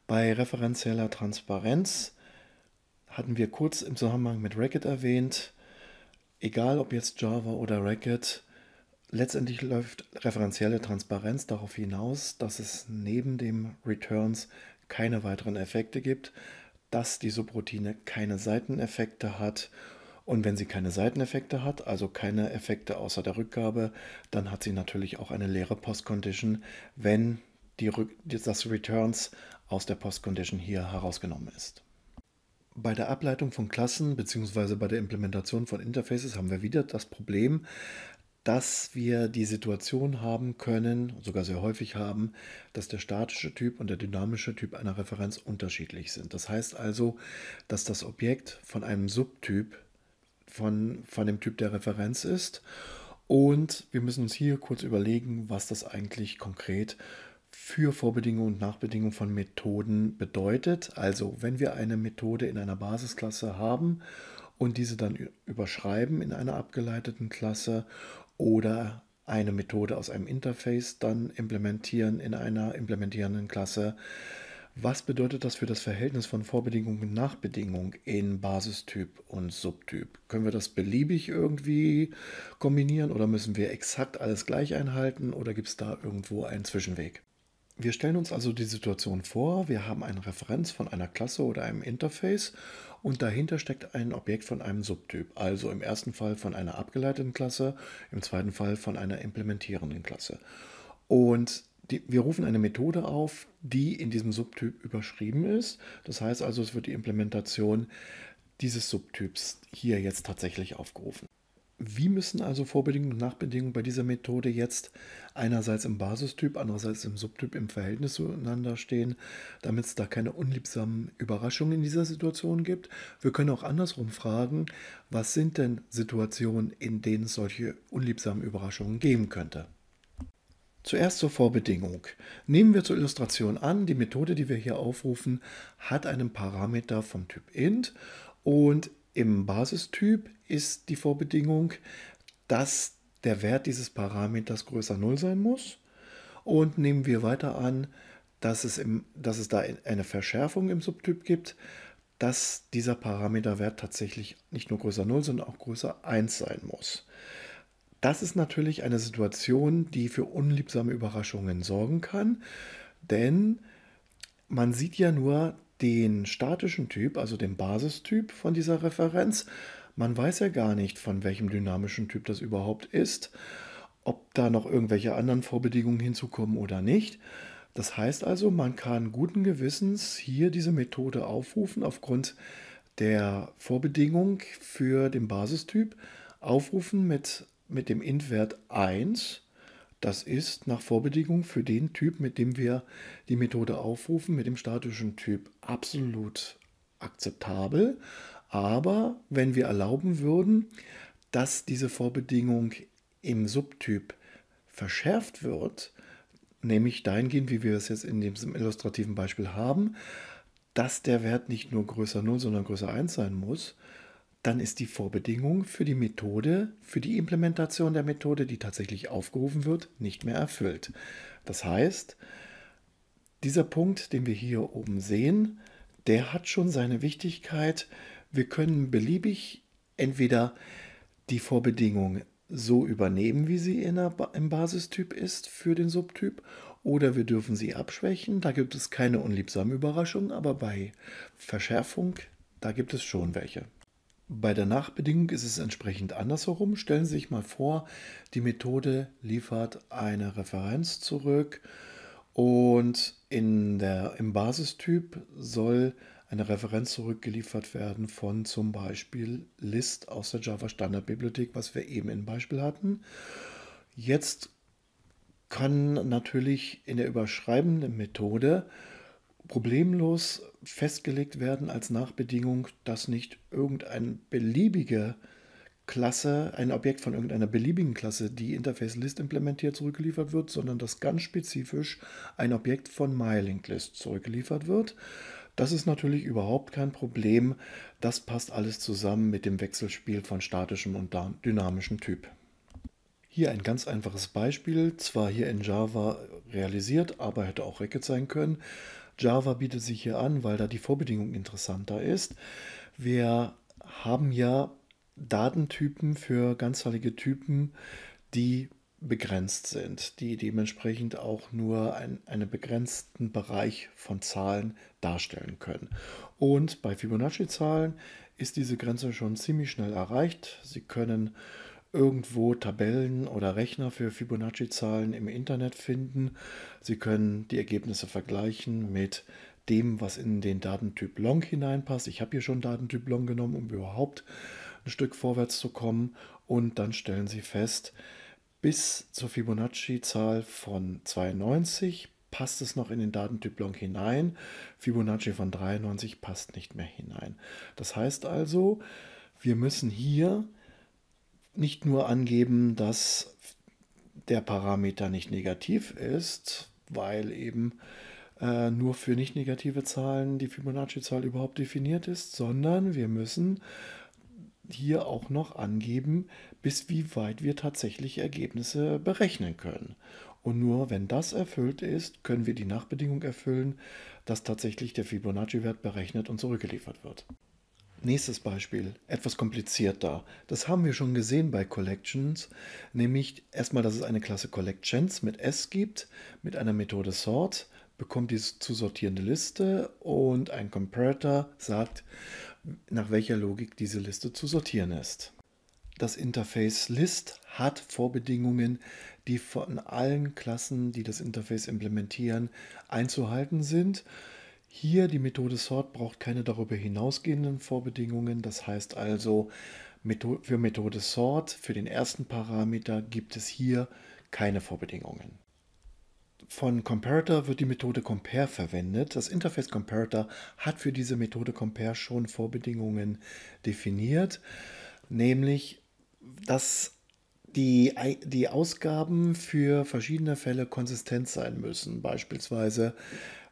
Bei referenzieller Transparenz hatten wir kurz im Zusammenhang mit Racket erwähnt, egal ob jetzt Java oder Racket, letztendlich läuft referenzielle Transparenz darauf hinaus, dass es neben dem Returns keine weiteren Effekte gibt, dass die Subroutine keine Seiteneffekte hat und wenn sie keine Seiteneffekte hat, also keine Effekte außer der Rückgabe, dann hat sie natürlich auch eine leere Postcondition, wenn die, das Returns aus der Postcondition hier herausgenommen ist. Bei der Ableitung von Klassen bzw. bei der Implementation von Interfaces haben wir wieder das Problem, dass wir die Situation haben können, sogar sehr häufig haben, dass der statische Typ und der dynamische Typ einer Referenz unterschiedlich sind. Das heißt also, dass das Objekt von einem Subtyp von, von dem Typ der Referenz ist. Und wir müssen uns hier kurz überlegen, was das eigentlich konkret ist für Vorbedingungen und Nachbedingungen von Methoden bedeutet. Also wenn wir eine Methode in einer Basisklasse haben und diese dann überschreiben in einer abgeleiteten Klasse oder eine Methode aus einem Interface dann implementieren in einer implementierenden Klasse, was bedeutet das für das Verhältnis von Vorbedingung und Nachbedingung in Basistyp und Subtyp? Können wir das beliebig irgendwie kombinieren oder müssen wir exakt alles gleich einhalten oder gibt es da irgendwo einen Zwischenweg? Wir stellen uns also die Situation vor, wir haben eine Referenz von einer Klasse oder einem Interface und dahinter steckt ein Objekt von einem Subtyp, also im ersten Fall von einer abgeleiteten Klasse, im zweiten Fall von einer implementierenden Klasse. Und die, wir rufen eine Methode auf, die in diesem Subtyp überschrieben ist. Das heißt also, es wird die Implementation dieses Subtyps hier jetzt tatsächlich aufgerufen. Wie müssen also Vorbedingungen und Nachbedingungen bei dieser Methode jetzt einerseits im Basistyp, andererseits im Subtyp im Verhältnis zueinander stehen, damit es da keine unliebsamen Überraschungen in dieser Situation gibt? Wir können auch andersrum fragen, was sind denn Situationen, in denen es solche unliebsamen Überraschungen geben könnte? Zuerst zur Vorbedingung. Nehmen wir zur Illustration an, die Methode, die wir hier aufrufen, hat einen Parameter vom Typ int und im Basistyp ist die Vorbedingung, dass der Wert dieses Parameters größer 0 sein muss. Und nehmen wir weiter an, dass es, im, dass es da eine Verschärfung im Subtyp gibt, dass dieser Parameterwert tatsächlich nicht nur größer 0, sondern auch größer 1 sein muss. Das ist natürlich eine Situation, die für unliebsame Überraschungen sorgen kann, denn man sieht ja nur den statischen Typ, also den Basistyp von dieser Referenz. Man weiß ja gar nicht, von welchem dynamischen Typ das überhaupt ist, ob da noch irgendwelche anderen Vorbedingungen hinzukommen oder nicht. Das heißt also, man kann guten Gewissens hier diese Methode aufrufen aufgrund der Vorbedingung für den Basistyp, aufrufen mit, mit dem Int-Wert 1 das ist nach Vorbedingung für den Typ, mit dem wir die Methode aufrufen, mit dem statischen Typ absolut akzeptabel. Aber wenn wir erlauben würden, dass diese Vorbedingung im Subtyp verschärft wird, nämlich dahingehend, wie wir es jetzt in diesem illustrativen Beispiel haben, dass der Wert nicht nur größer 0, sondern größer 1 sein muss, dann ist die Vorbedingung für die Methode, für die Implementation der Methode, die tatsächlich aufgerufen wird, nicht mehr erfüllt. Das heißt, dieser Punkt, den wir hier oben sehen, der hat schon seine Wichtigkeit. Wir können beliebig entweder die Vorbedingung so übernehmen, wie sie in der, im Basistyp ist für den Subtyp, oder wir dürfen sie abschwächen. Da gibt es keine unliebsame Überraschung, aber bei Verschärfung, da gibt es schon welche. Bei der Nachbedingung ist es entsprechend andersherum. Stellen Sie sich mal vor, die Methode liefert eine Referenz zurück und in der, im Basistyp soll eine Referenz zurückgeliefert werden von zum Beispiel List aus der Java Standard Bibliothek, was wir eben im Beispiel hatten. Jetzt kann natürlich in der überschreibenden Methode problemlos festgelegt werden als Nachbedingung, dass nicht irgendeine beliebige Klasse, ein Objekt von irgendeiner beliebigen Klasse, die Interface List implementiert, zurückgeliefert wird, sondern dass ganz spezifisch ein Objekt von MyLinkList zurückgeliefert wird. Das ist natürlich überhaupt kein Problem. Das passt alles zusammen mit dem Wechselspiel von statischem und dynamischem Typ. Hier ein ganz einfaches Beispiel, zwar hier in Java realisiert, aber hätte auch Racket sein können. Java bietet sich hier an, weil da die Vorbedingung interessanter ist. Wir haben ja Datentypen für ganzzahlige Typen, die begrenzt sind, die dementsprechend auch nur ein, einen begrenzten Bereich von Zahlen darstellen können. Und bei Fibonacci-Zahlen ist diese Grenze schon ziemlich schnell erreicht. Sie können äh, irgendwo Tabellen oder Rechner für Fibonacci-Zahlen im Internet finden. Sie können die Ergebnisse vergleichen mit dem, was in den Datentyp Long hineinpasst. Ich habe hier schon Datentyp Long genommen, um überhaupt ein Stück vorwärts zu kommen. Und dann stellen Sie fest, bis zur Fibonacci-Zahl von 92 passt es noch in den Datentyp Long hinein. Fibonacci von 93 passt nicht mehr hinein. Das heißt also, wir müssen hier nicht nur angeben, dass der Parameter nicht negativ ist, weil eben äh, nur für nicht negative Zahlen die Fibonacci-Zahl überhaupt definiert ist, sondern wir müssen hier auch noch angeben, bis wie weit wir tatsächlich Ergebnisse berechnen können. Und nur wenn das erfüllt ist, können wir die Nachbedingung erfüllen, dass tatsächlich der Fibonacci-Wert berechnet und zurückgeliefert wird. Nächstes Beispiel, etwas komplizierter. Das haben wir schon gesehen bei Collections, nämlich erstmal, dass es eine Klasse Collections mit S gibt, mit einer Methode Sort, bekommt die zu sortierende Liste und ein Comparator sagt, nach welcher Logik diese Liste zu sortieren ist. Das Interface List hat Vorbedingungen, die von allen Klassen, die das Interface implementieren, einzuhalten sind. Hier die Methode Sort braucht keine darüber hinausgehenden Vorbedingungen. Das heißt also, für Methode Sort, für den ersten Parameter, gibt es hier keine Vorbedingungen. Von Comparator wird die Methode Compare verwendet. Das Interface Comparator hat für diese Methode Compare schon Vorbedingungen definiert, nämlich dass die, die Ausgaben für verschiedene Fälle konsistent sein müssen. Beispielsweise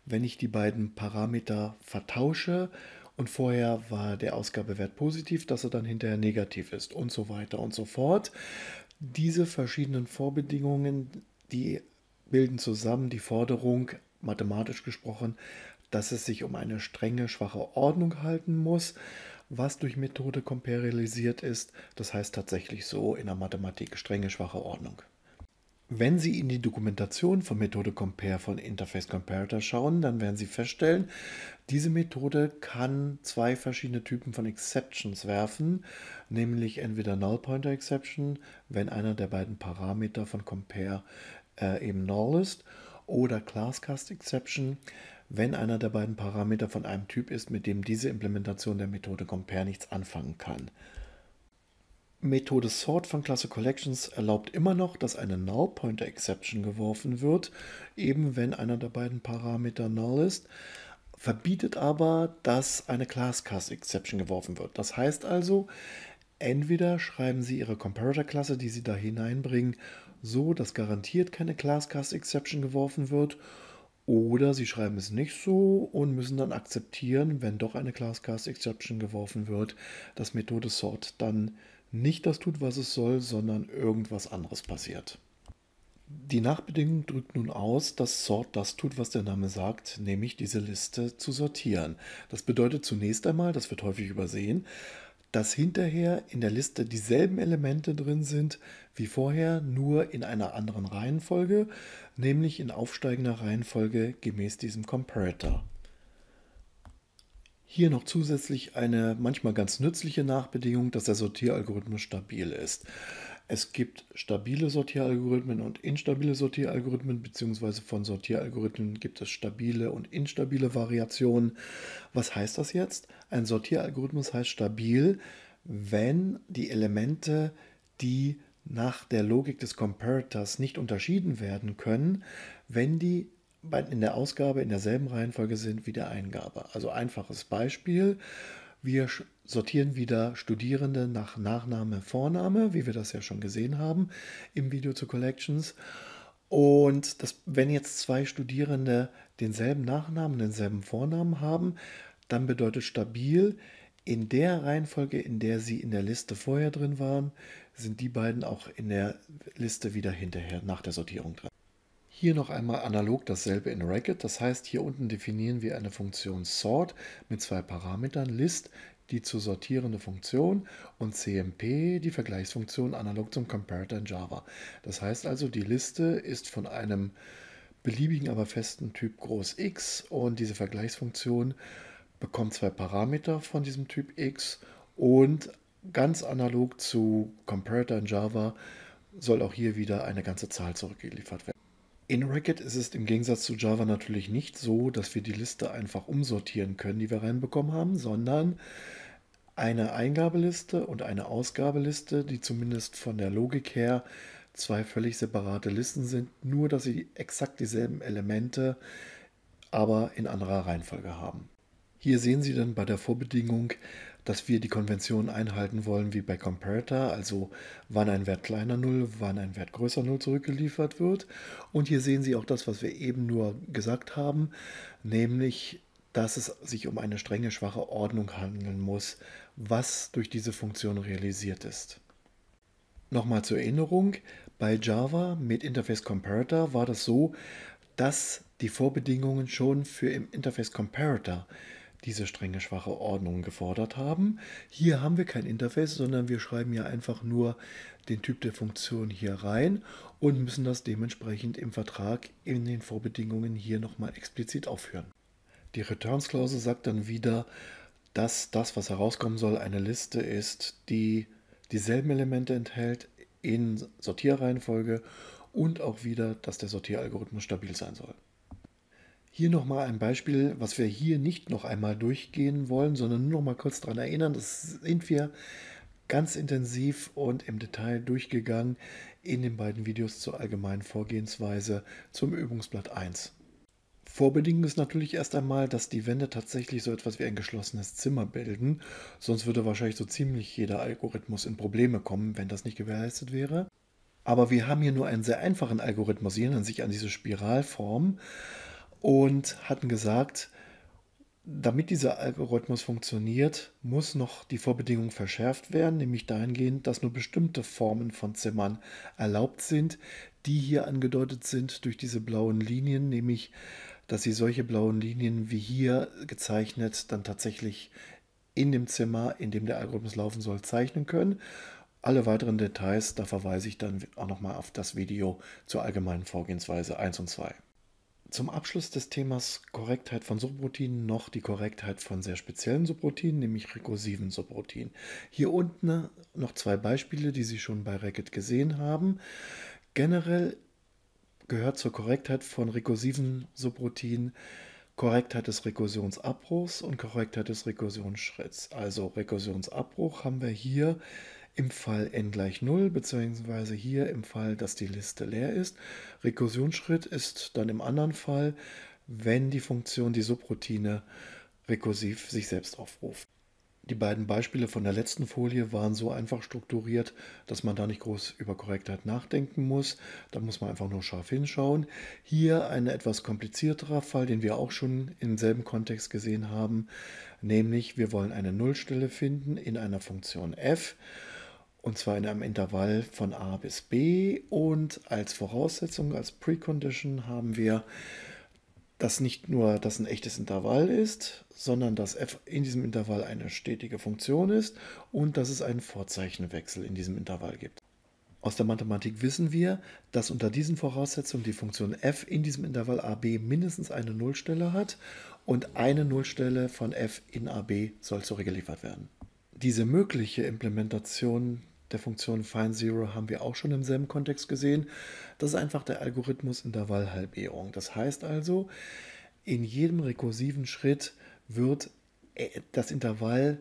wenn ich die beiden Parameter vertausche und vorher war der Ausgabewert positiv, dass er dann hinterher negativ ist und so weiter und so fort. Diese verschiedenen Vorbedingungen, die bilden zusammen die Forderung, mathematisch gesprochen, dass es sich um eine strenge, schwache Ordnung halten muss, was durch Methode komperialisiert ist, das heißt tatsächlich so in der Mathematik strenge, schwache Ordnung. Wenn Sie in die Dokumentation von Methode Compare von Interface Comparator schauen, dann werden Sie feststellen, diese Methode kann zwei verschiedene Typen von Exceptions werfen, nämlich entweder Null Pointer Exception, wenn einer der beiden Parameter von Compare äh, eben Null ist, oder Class Cast Exception, wenn einer der beiden Parameter von einem Typ ist, mit dem diese Implementation der Methode Compare nichts anfangen kann. Methode Sort von Klasse Collections erlaubt immer noch, dass eine Null Pointer Exception geworfen wird, eben wenn einer der beiden Parameter Null ist, verbietet aber, dass eine Class Cast Exception geworfen wird. Das heißt also, entweder schreiben Sie Ihre Comparator-Klasse, die Sie da hineinbringen, so, dass garantiert keine Class Cast Exception geworfen wird, oder Sie schreiben es nicht so und müssen dann akzeptieren, wenn doch eine Class Cast Exception geworfen wird, dass Methode Sort dann nicht das tut, was es soll, sondern irgendwas anderes passiert. Die Nachbedingung drückt nun aus, dass Sort das tut, was der Name sagt, nämlich diese Liste zu sortieren. Das bedeutet zunächst einmal, das wird häufig übersehen, dass hinterher in der Liste dieselben Elemente drin sind wie vorher, nur in einer anderen Reihenfolge, nämlich in aufsteigender Reihenfolge gemäß diesem Comparator. Hier noch zusätzlich eine manchmal ganz nützliche Nachbedingung, dass der Sortieralgorithmus stabil ist. Es gibt stabile Sortieralgorithmen und instabile Sortieralgorithmen, beziehungsweise von Sortieralgorithmen gibt es stabile und instabile Variationen. Was heißt das jetzt? Ein Sortieralgorithmus heißt stabil, wenn die Elemente, die nach der Logik des Comparators nicht unterschieden werden können, wenn die in der Ausgabe in derselben Reihenfolge sind wie der Eingabe. Also einfaches Beispiel. Wir sortieren wieder Studierende nach Nachname, Vorname, wie wir das ja schon gesehen haben im Video zu Collections. Und das, wenn jetzt zwei Studierende denselben Nachnamen, denselben Vornamen haben, dann bedeutet stabil, in der Reihenfolge, in der sie in der Liste vorher drin waren, sind die beiden auch in der Liste wieder hinterher nach der Sortierung drin. Hier noch einmal analog dasselbe in Racket, das heißt hier unten definieren wir eine Funktion sort mit zwei Parametern, list die zu sortierende Funktion und CMP die Vergleichsfunktion analog zum Comparator in Java. Das heißt also, die Liste ist von einem beliebigen, aber festen Typ groß X und diese Vergleichsfunktion bekommt zwei Parameter von diesem Typ X und ganz analog zu Comparator in Java soll auch hier wieder eine ganze Zahl zurückgeliefert werden. In Racket ist es im Gegensatz zu Java natürlich nicht so, dass wir die Liste einfach umsortieren können, die wir reinbekommen haben, sondern eine Eingabeliste und eine Ausgabeliste, die zumindest von der Logik her zwei völlig separate Listen sind, nur dass sie exakt dieselben Elemente, aber in anderer Reihenfolge haben. Hier sehen Sie dann bei der Vorbedingung, dass wir die Konvention einhalten wollen wie bei Comparator, also wann ein Wert kleiner 0, wann ein Wert größer 0 zurückgeliefert wird. Und hier sehen Sie auch das, was wir eben nur gesagt haben, nämlich dass es sich um eine strenge, schwache Ordnung handeln muss, was durch diese Funktion realisiert ist. Nochmal zur Erinnerung, bei Java mit Interface Comparator war das so, dass die Vorbedingungen schon für im Interface Comparator diese strenge, schwache Ordnung gefordert haben. Hier haben wir kein Interface, sondern wir schreiben ja einfach nur den Typ der Funktion hier rein und müssen das dementsprechend im Vertrag in den Vorbedingungen hier nochmal explizit aufführen. Die Returns-Klausel sagt dann wieder, dass das, was herauskommen soll, eine Liste ist, die dieselben Elemente enthält in Sortierreihenfolge und auch wieder, dass der Sortieralgorithmus stabil sein soll. Hier nochmal ein Beispiel, was wir hier nicht noch einmal durchgehen wollen, sondern nur noch mal kurz daran erinnern. Das sind wir ganz intensiv und im Detail durchgegangen in den beiden Videos zur allgemeinen Vorgehensweise zum Übungsblatt 1. Vorbedingung ist natürlich erst einmal, dass die Wände tatsächlich so etwas wie ein geschlossenes Zimmer bilden, sonst würde wahrscheinlich so ziemlich jeder Algorithmus in Probleme kommen, wenn das nicht gewährleistet wäre. Aber wir haben hier nur einen sehr einfachen Algorithmus, erinnern sich an diese Spiralform und hatten gesagt, damit dieser Algorithmus funktioniert, muss noch die Vorbedingung verschärft werden, nämlich dahingehend, dass nur bestimmte Formen von Zimmern erlaubt sind, die hier angedeutet sind durch diese blauen Linien, nämlich dass sie solche blauen Linien wie hier gezeichnet dann tatsächlich in dem Zimmer, in dem der Algorithmus laufen soll, zeichnen können. Alle weiteren Details, da verweise ich dann auch nochmal auf das Video zur allgemeinen Vorgehensweise 1 und 2 zum Abschluss des Themas Korrektheit von Subroutinen noch die Korrektheit von sehr speziellen Subroutinen, nämlich rekursiven Subroutinen. Hier unten äh, noch zwei Beispiele, die Sie schon bei Racket gesehen haben. Generell gehört zur Korrektheit von rekursiven Subroutinen Korrektheit des Rekursionsabbruchs und Korrektheit des Rekursionsschritts. Also Rekursionsabbruch haben wir hier im Fall n gleich 0, beziehungsweise hier im Fall, dass die Liste leer ist. Rekursionsschritt ist dann im anderen Fall, wenn die Funktion die Subroutine rekursiv sich selbst aufruft. Die beiden Beispiele von der letzten Folie waren so einfach strukturiert, dass man da nicht groß über Korrektheit nachdenken muss. Da muss man einfach nur scharf hinschauen. Hier ein etwas komplizierterer Fall, den wir auch schon im selben Kontext gesehen haben, nämlich wir wollen eine Nullstelle finden in einer Funktion f und zwar in einem Intervall von A bis B. Und als Voraussetzung, als Precondition haben wir, dass nicht nur das ein echtes Intervall ist, sondern dass f in diesem Intervall eine stetige Funktion ist und dass es einen Vorzeichenwechsel in diesem Intervall gibt. Aus der Mathematik wissen wir, dass unter diesen Voraussetzungen die Funktion f in diesem Intervall ab mindestens eine Nullstelle hat und eine Nullstelle von f in ab soll zurückgeliefert werden. Diese mögliche Implementation der Funktion Find Zero haben wir auch schon im selben Kontext gesehen. Das ist einfach der Algorithmus Intervallhalbierung. Das heißt also, in jedem rekursiven Schritt wird äh, das Intervall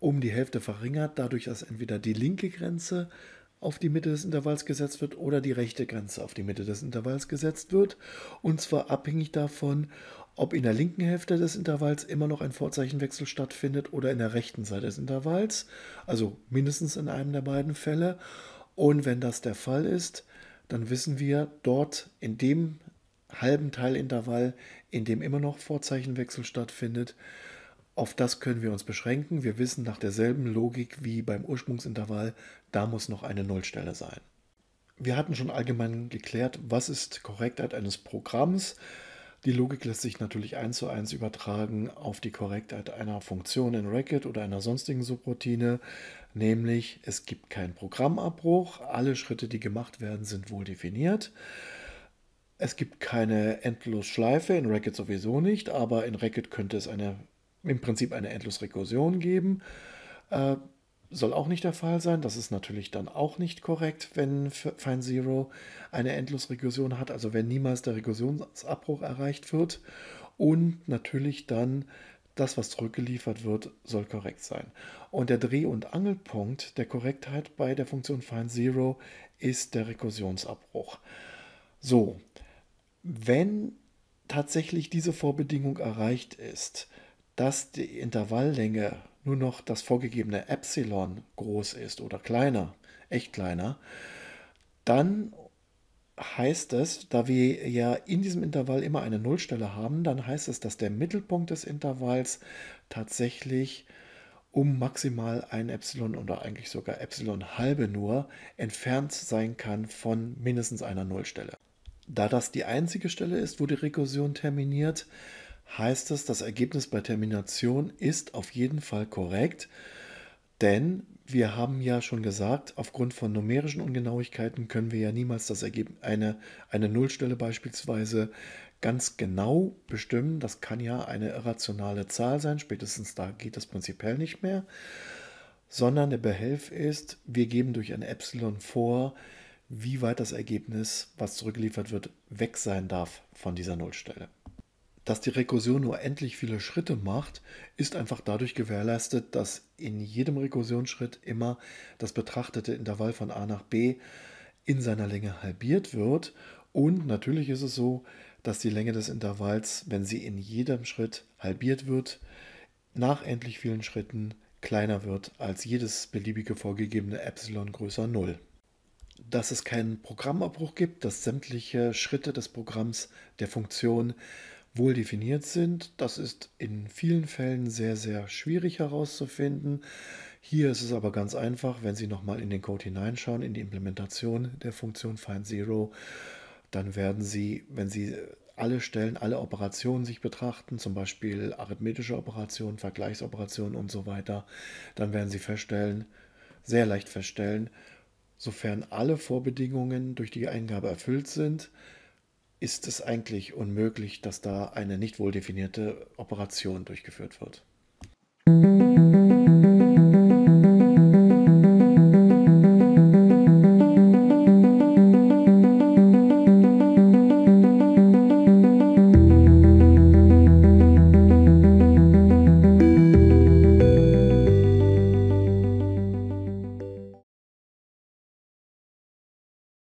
um die Hälfte verringert, dadurch, dass entweder die linke Grenze auf die Mitte des Intervalls gesetzt wird oder die rechte Grenze auf die Mitte des Intervalls gesetzt wird. Und zwar abhängig davon, ob in der linken Hälfte des Intervalls immer noch ein Vorzeichenwechsel stattfindet oder in der rechten Seite des Intervalls. Also mindestens in einem der beiden Fälle. Und wenn das der Fall ist, dann wissen wir, dort in dem halben Teilintervall, in dem immer noch Vorzeichenwechsel stattfindet, auf das können wir uns beschränken. Wir wissen nach derselben Logik wie beim Ursprungsintervall, da muss noch eine Nullstelle sein. Wir hatten schon allgemein geklärt, was ist Korrektheit eines Programms. Die Logik lässt sich natürlich eins zu eins übertragen auf die Korrektheit einer Funktion in Racket oder einer sonstigen Subroutine, nämlich es gibt keinen Programmabbruch, alle Schritte, die gemacht werden, sind wohl definiert. Es gibt keine Endlosschleife, in Racket sowieso nicht, aber in Racket könnte es eine im Prinzip eine Endlosrekursion geben. Äh, soll auch nicht der Fall sein. Das ist natürlich dann auch nicht korrekt, wenn Find Zero eine Endlosrekursion hat, also wenn niemals der Rekursionsabbruch erreicht wird. Und natürlich dann das, was zurückgeliefert wird, soll korrekt sein. Und der Dreh- und Angelpunkt der Korrektheit bei der Funktion Find Zero ist der Rekursionsabbruch. So, wenn tatsächlich diese Vorbedingung erreicht ist, dass die Intervalllänge nur noch das vorgegebene Epsilon groß ist oder kleiner, echt kleiner, dann heißt es, da wir ja in diesem Intervall immer eine Nullstelle haben, dann heißt es, dass der Mittelpunkt des Intervalls tatsächlich um maximal ein Epsilon oder eigentlich sogar Epsilon halbe nur entfernt sein kann von mindestens einer Nullstelle. Da das die einzige Stelle ist, wo die Rekursion terminiert, heißt es, das Ergebnis bei Termination ist auf jeden Fall korrekt, denn wir haben ja schon gesagt, aufgrund von numerischen Ungenauigkeiten können wir ja niemals das Ergebnis, eine, eine Nullstelle beispielsweise ganz genau bestimmen. Das kann ja eine irrationale Zahl sein, spätestens da geht das prinzipiell nicht mehr, sondern der Behelf ist, wir geben durch ein Epsilon vor, wie weit das Ergebnis, was zurückgeliefert wird, weg sein darf von dieser Nullstelle dass die Rekursion nur endlich viele Schritte macht, ist einfach dadurch gewährleistet, dass in jedem Rekursionsschritt immer das betrachtete Intervall von a nach b in seiner Länge halbiert wird. Und natürlich ist es so, dass die Länge des Intervalls, wenn sie in jedem Schritt halbiert wird, nach endlich vielen Schritten kleiner wird als jedes beliebige vorgegebene Epsilon größer 0 dass es keinen Programmabbruch gibt, dass sämtliche Schritte des Programms der Funktion wohl definiert sind. Das ist in vielen Fällen sehr, sehr schwierig herauszufinden. Hier ist es aber ganz einfach, wenn Sie nochmal in den Code hineinschauen, in die Implementation der Funktion Find Zero, dann werden Sie, wenn Sie alle Stellen, alle Operationen sich betrachten, zum Beispiel arithmetische Operationen, Vergleichsoperationen und so weiter, dann werden Sie feststellen, sehr leicht feststellen, sofern alle Vorbedingungen durch die Eingabe erfüllt sind, ist es eigentlich unmöglich, dass da eine nicht wohl definierte Operation durchgeführt wird.